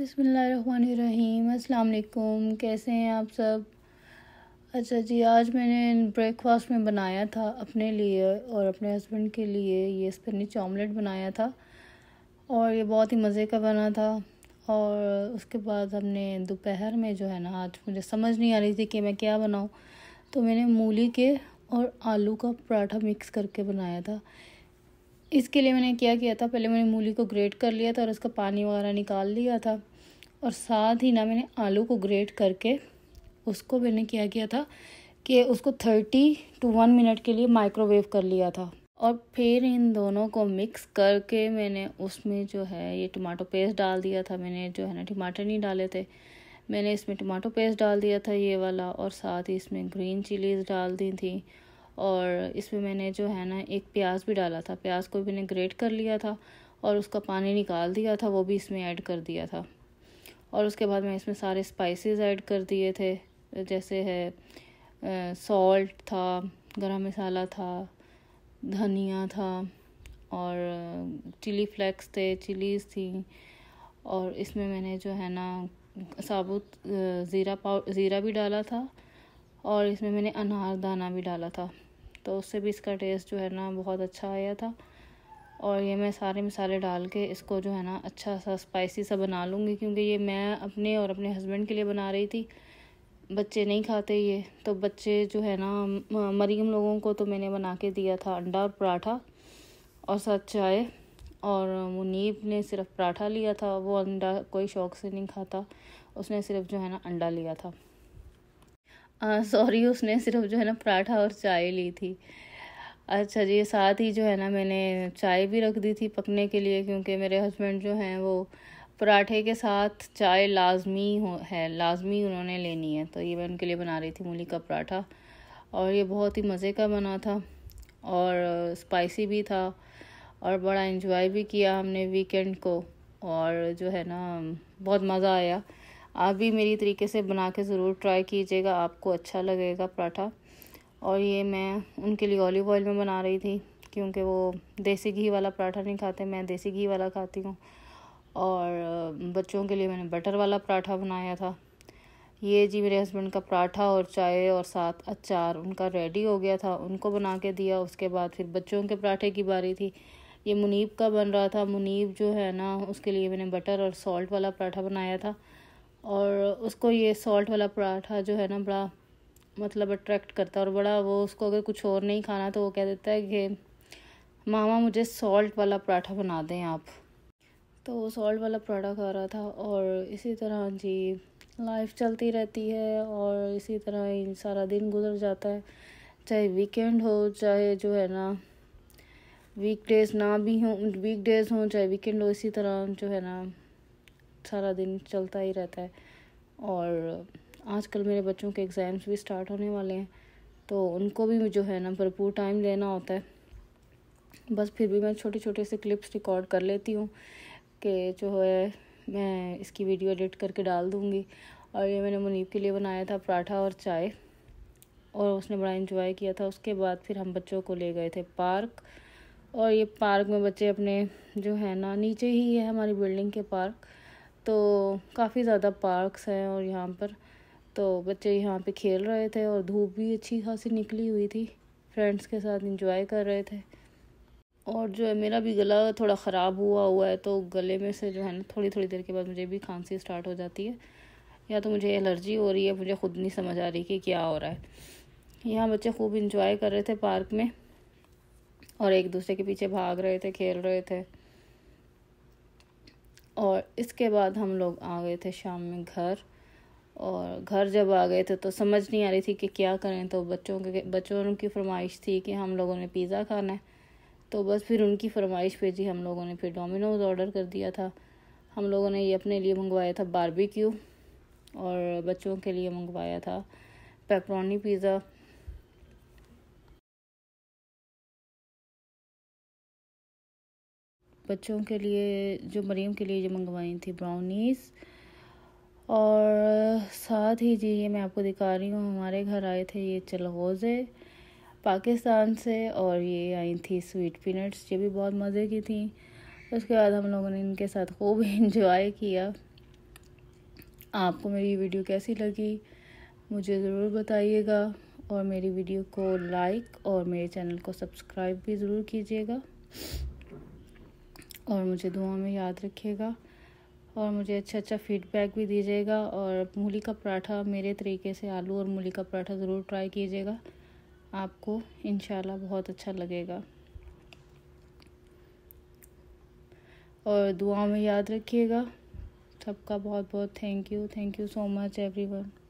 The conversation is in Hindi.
बसमीम अल्लाम कैसे हैं आप सब अच्छा जी आज मैंने ब्रेकफास्ट में बनाया था अपने लिए और अपने हस्बैंड के लिए ये स्पिनिच ऑमलेट बनाया था और ये बहुत ही मज़े का बना था और उसके बाद हमने दोपहर में जो है ना आज मुझे समझ नहीं आ रही थी कि मैं क्या बनाऊँ तो मैंने मूली के और आलू का पराठा मिक्स करके बनाया था इसके लिए मैंने क्या किया था पहले मैंने मूली को ग्रेट कर लिया था और उसका पानी वगैरह निकाल लिया था और साथ ही ना मैंने आलू को ग्रेट करके उसको मैंने क्या किया था कि उसको थर्टी टू वन मिनट के लिए माइक्रोवेव कर लिया था और फिर इन दोनों को मिक्स करके मैंने उसमें जो है ये टमाटो पेस्ट डाल दिया था मैंने जो है ना टमाटर नहीं डाले थे मैंने इसमें टमाटो पेस्ट डाल दिया था ये वाला और साथ ही इसमें ग्रीन चिलीज़ डाल दी थी और इसमें मैंने जो है ना एक प्याज भी डाला था प्याज को भी मैंने ग्रेट कर लिया था और उसका पानी निकाल दिया था वो भी इसमें ऐड कर दिया था और उसके बाद मैं इसमें सारे स्पाइसेस ऐड कर दिए थे जैसे है सॉल्ट था गरम मसाला था धनिया था और चिली फ्लेक्स थे चिलीज़ थी और इसमें मैंने जो है ना साबुत ज़ीरा पाउ ज़ीरा भी डाला था और इसमें मैंने अनारदाना भी डाला था तो उससे भी इसका टेस्ट जो है ना बहुत अच्छा आया था और ये मैं सारे मसाले डाल के इसको जो है ना अच्छा सा स्पाइसी सा बना लूँगी क्योंकि ये मैं अपने और अपने हस्बैंड के लिए बना रही थी बच्चे नहीं खाते ये तो बच्चे जो है ना मरीम लोगों को तो मैंने बना के दिया था अंडा और पराठा और साथ चाय और मुनीब ने सिर्फ पराठा लिया था वो अंडा कोई शौक़ से नहीं खाता उसने सिर्फ जो है ना अंडा लिया था सॉरी उसने सिर्फ जो है ना पराठा और चाय ली थी अच्छा जी साथ ही जो है ना मैंने चाय भी रख दी थी पकने के लिए क्योंकि मेरे हस्बैंड जो हैं वो पराठे के साथ चाय लाजमी हो है लाजमी उन्होंने लेनी है तो ये मैं उनके लिए बना रही थी मूली का पराठा और ये बहुत ही मज़े का बना था और स्पाइसी भी था और बड़ा इन्जॉय भी किया हमने वीकेंड को और जो है ना बहुत मज़ा आया आप भी मेरी तरीके से बना के ज़रूर ट्राई कीजिएगा आपको अच्छा लगेगा पराठा और ये मैं उनके लिए ऑलिव ऑयल में बना रही थी क्योंकि वो देसी घी वाला पराठा नहीं खाते मैं देसी घी वाला खाती हूँ और बच्चों के लिए मैंने बटर वाला पराठा बनाया था ये जी मेरे हस्बैंड का पराठा और चाय और साथ अचार उनका रेडी हो गया था उनको बना के दिया उसके बाद फिर बच्चों के पराठे की बारी थी ये मुनीब का बन रहा था मुनीब जो है ना उसके लिए मैंने बटर और सॉल्ट वाला पराठा बनाया था और उसको ये सॉल्ट वाला पराठा जो है ना बड़ा मतलब अट्रैक्ट करता है और बड़ा वो उसको अगर कुछ और नहीं खाना तो वो कह देता है कि मामा मुझे सॉल्ट वाला पराठा बना दें आप तो वो सॉल्ट वाला पराठा खा रहा था और इसी तरह हाँ जी लाइफ चलती रहती है और इसी तरह ही सारा दिन गुजर जाता है चाहे वीकेंड हो चाहे जो है ना वीक डेज़ ना भी हों वीक डेज़ हों चाहे वीकेंड हो इसी तरह जो है ना सारा दिन चलता ही रहता है और आजकल मेरे बच्चों के एग्ज़ाम्स भी स्टार्ट होने वाले हैं तो उनको भी जो है ना भरपूर टाइम लेना होता है बस फिर भी मैं छोटे छोटे से क्लिप्स रिकॉर्ड कर लेती हूँ कि जो है मैं इसकी वीडियो एडिट करके डाल दूँगी और ये मैंने मुनीब के लिए बनाया था पराठा और चाय और उसने बड़ा इन्जॉय किया था उसके बाद फिर हम बच्चों को ले गए थे पार्क और ये पार्क में बच्चे अपने जो है ना नीचे ही है हमारी बिल्डिंग के पार्क तो काफ़ी ज़्यादा पार्क्स हैं और यहाँ पर तो बच्चे यहाँ पे खेल रहे थे और धूप भी अच्छी खासी निकली हुई थी फ्रेंड्स के साथ इंजॉय कर रहे थे और जो है मेरा भी गला थोड़ा ख़राब हुआ हुआ है तो गले में से जो है ना थोड़ी थोड़ी देर के बाद मुझे भी खांसी स्टार्ट हो जाती है या तो मुझे एलर्जी हो रही है मुझे ख़ुद नहीं समझ आ रही कि क्या हो रहा है यहाँ बच्चे खूब इंजॉय कर रहे थे पार्क में और एक दूसरे के पीछे भाग रहे थे खेल रहे थे और इसके बाद हम लोग आ गए थे शाम में घर और घर जब आ गए थे तो समझ नहीं आ रही थी कि क्या करें तो बच्चों के बच्चों की फरमाइश थी कि हम लोगों ने पिज़्ज़ा खाना है तो बस फिर उनकी फरमाइश पे जी हम लोगों ने फिर डोमिनोज़ ऑर्डर कर दिया था हम लोगों ने ये अपने लिए मंगवाया था बारबेक्यू और बच्चों के लिए मंगवाया था पेपरोनी पिज़्ज़ा बच्चों के लिए जो मरीम के लिए जो मंगवाई थी ब्राउनीस और साथ ही जी ये मैं आपको दिखा रही हूँ हमारे घर आए थे ये चलगोज़े पाकिस्तान से और ये आई थी स्वीट पीनट्स ये भी बहुत मज़े की थी उसके बाद हम लोगों ने इनके साथ खूब इन्जॉय किया आपको मेरी वीडियो कैसी लगी मुझे ज़रूर बताइएगा और मेरी वीडियो को लाइक और मेरे चैनल को सब्सक्राइब भी ज़रूर कीजिएगा और मुझे दुआ में याद रखिएगा और मुझे अच्छा अच्छा फीडबैक भी दीजिएगा और मूली का पराठा मेरे तरीके से आलू और मूली का पराठा ज़रूर ट्राई कीजिएगा आपको इन बहुत अच्छा लगेगा और दुआ में याद रखिएगा सबका बहुत बहुत thank you thank you so much everyone